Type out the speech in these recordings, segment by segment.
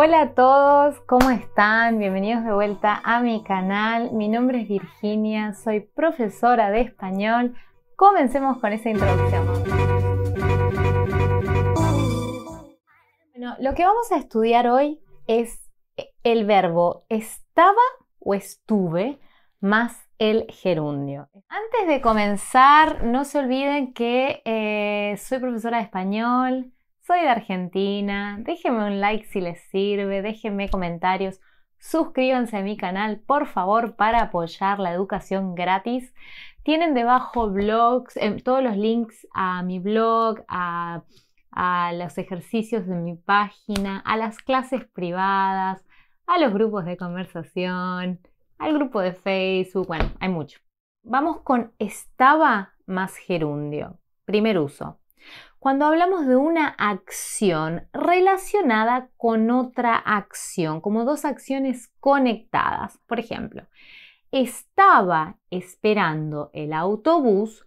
Hola a todos, ¿cómo están? Bienvenidos de vuelta a mi canal. Mi nombre es Virginia, soy profesora de español. Comencemos con esa introducción. Bueno, lo que vamos a estudiar hoy es el verbo estaba o estuve más el gerundio. Antes de comenzar, no se olviden que eh, soy profesora de español, soy de Argentina, déjenme un like si les sirve, déjenme comentarios, suscríbanse a mi canal por favor para apoyar la educación gratis. Tienen debajo blogs, em, todos los links a mi blog, a los ejercicios de mi página, a las clases privadas, a los grupos de conversación, al grupo de Facebook, bueno, hay mucho. Vamos con estaba más gerundio. Primer uso cuando hablamos de una acción relacionada con otra acción, como dos acciones conectadas. Por ejemplo, estaba esperando el autobús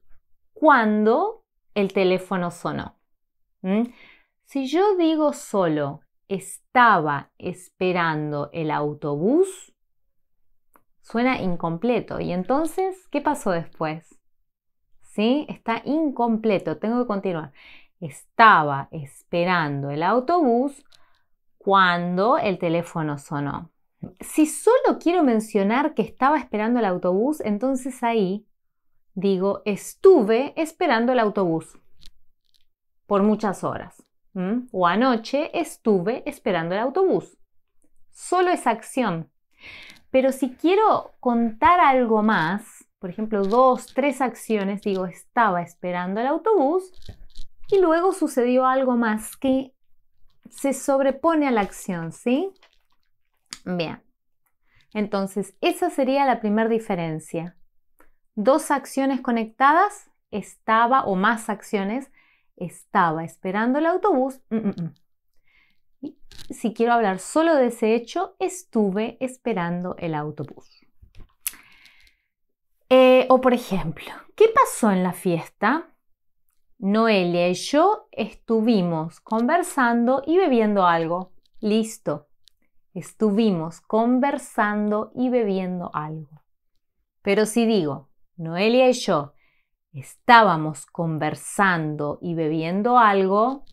cuando el teléfono sonó. Si yo digo solo estaba esperando el autobús, suena incompleto. ¿Y entonces qué pasó después? ¿Sí? Está incompleto, tengo que continuar. Estaba esperando el autobús cuando el teléfono sonó. Si solo quiero mencionar que estaba esperando el autobús, entonces ahí digo estuve esperando el autobús por muchas horas. O anoche estuve esperando el autobús. Solo esa acción. Pero si quiero contar algo más, por ejemplo, dos, tres acciones, digo estaba esperando el autobús y luego sucedió algo más que se sobrepone a la acción, ¿sí? Bien. Entonces, esa sería la primera diferencia. Dos acciones conectadas, estaba, o más acciones, estaba esperando el autobús. Mm, mm, mm. si quiero hablar solo de ese hecho, estuve esperando el autobús. Eh, o por ejemplo, ¿qué pasó en la fiesta? Noelia y yo estuvimos conversando y bebiendo algo. Listo. Estuvimos conversando y bebiendo algo. Pero si digo, Noelia y yo estábamos conversando y bebiendo algo,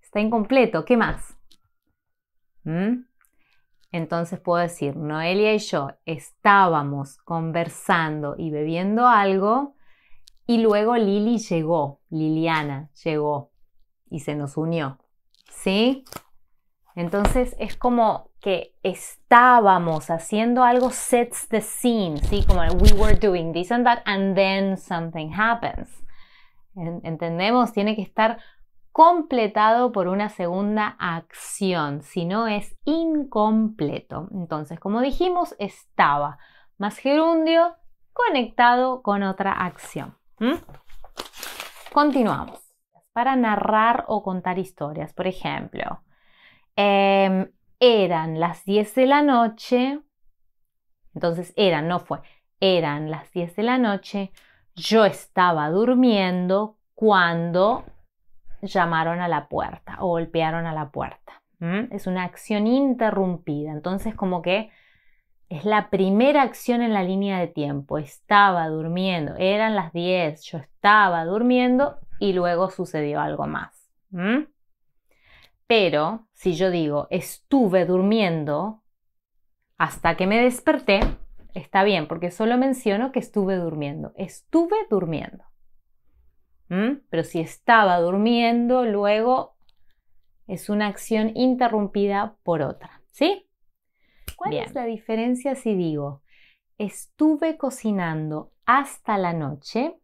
está incompleto. ¿Qué más? ¿Mm? Entonces puedo decir, Noelia y yo estábamos conversando y bebiendo algo y luego Lili llegó, Liliana llegó y se nos unió. ¿Sí? Entonces es como que estábamos haciendo algo sets the scene, ¿sí? Como we were doing this and that and then something happens. ¿Entendemos? Tiene que estar completado por una segunda acción, si no es incompleto. Entonces, como dijimos, estaba más gerundio conectado con otra acción. ¿Mm? Continuamos. Para narrar o contar historias, por ejemplo, em, eran las 10 de la noche, entonces eran, no fue, eran las 10 de la noche, yo estaba durmiendo cuando llamaron a la puerta o golpearon a la puerta. Es una acción interrumpida, entonces como que es la primera acción en la línea de tiempo. Estaba durmiendo, eran las 10, yo estaba durmiendo y luego sucedió algo más. Pero si yo digo estuve durmiendo hasta que me desperté, está bien, porque solo menciono que estuve durmiendo. Estuve durmiendo. Pero si estaba durmiendo, luego es una acción interrumpida por otra. ¿Sí? ¿Cuál es la diferencia si digo estuve cocinando hasta la noche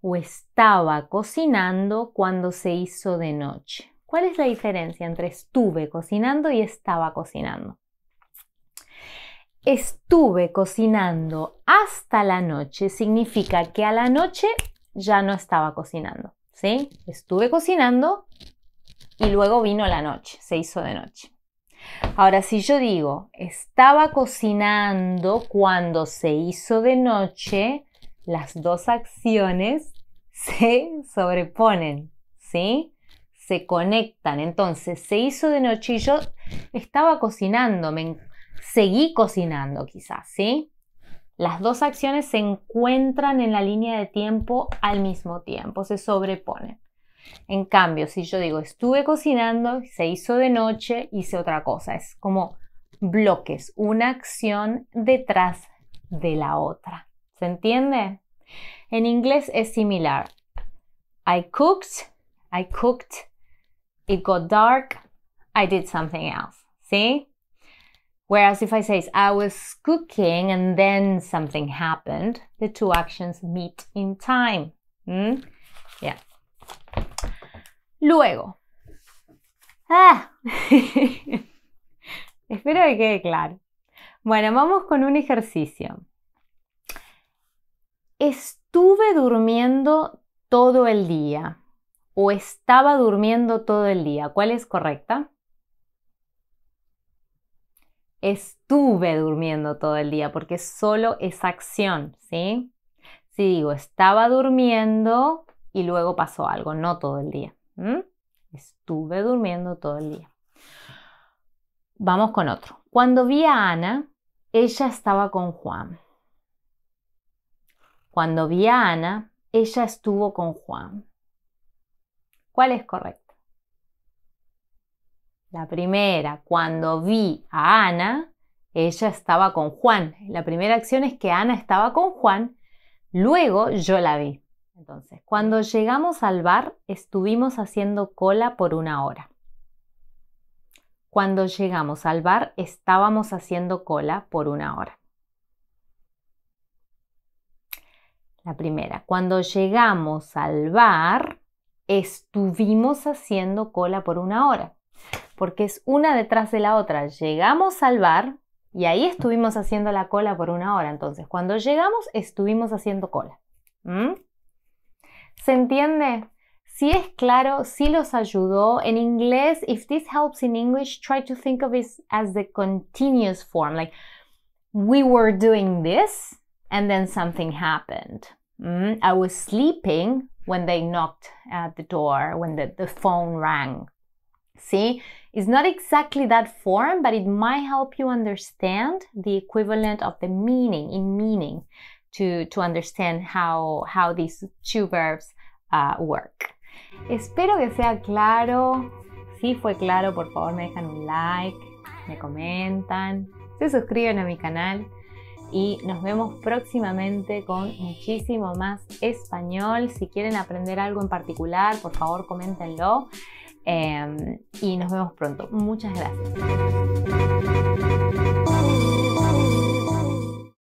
o estaba cocinando cuando se hizo de noche? ¿Cuál es la diferencia entre estuve cocinando y estaba cocinando? Estuve cocinando hasta la noche significa que a la noche ya no estaba cocinando, ¿sí? Estuve cocinando y luego vino la noche, se hizo de noche. Ahora, si yo digo, estaba cocinando cuando se hizo de noche, las dos acciones se sobreponen, ¿sí? Se conectan. Entonces, se hizo de noche y yo estaba cocinando, me seguí cocinando quizás, ¿sí? Las dos acciones se encuentran en la línea de tiempo al mismo tiempo, se sobreponen. En cambio, si yo digo estuve cocinando, se hizo de noche, hice otra cosa. Es como bloques, una acción detrás de la otra. ¿Se entiende? En inglés es similar. I cooked, I cooked, it got dark, I did something else. ¿Sí? Whereas if I say I was cooking and then something happened, the two actions meet in time. ¿Mm? Yeah. Luego, ah. espero que quede claro. Bueno, vamos con un ejercicio. Estuve durmiendo todo el día o estaba durmiendo todo el día. ¿Cuál es correcta? Estuve durmiendo todo el día porque solo es acción, ¿sí? Si digo estaba durmiendo y luego pasó algo, no todo el día. ¿Mm? Estuve durmiendo todo el día. Vamos con otro. Cuando vi a Ana, ella estaba con Juan. Cuando vi a Ana, ella estuvo con Juan. ¿Cuál es correcto? La primera, cuando vi a Ana, ella estaba con Juan. La primera acción es que Ana estaba con Juan, luego yo la vi. Entonces, cuando llegamos al bar, estuvimos haciendo cola por una hora. Cuando llegamos al bar, estábamos haciendo cola por una hora. La primera, cuando llegamos al bar, estuvimos haciendo cola por una hora, porque es una detrás de la otra. Llegamos al bar y ahí estuvimos haciendo la cola por una hora. Entonces, cuando llegamos, estuvimos haciendo cola. ¿Se entiende? Si es claro, si los ayudó. En inglés, if this helps in English, try to think of it as the continuous form. Like, we were doing this and then something happened. Mm, I was sleeping when they knocked at the door, when the, the phone rang. See, it's not exactly that form, but it might help you understand the equivalent of the meaning in meaning. to, to understand how, how these two verbs uh, work. Espero que sea claro. Si fue claro, por favor me dejan un like, me comentan, se suscriben a mi canal y nos vemos próximamente con muchísimo más español. Si quieren aprender algo en particular, por favor coméntenlo em, y nos vemos pronto. Muchas gracias.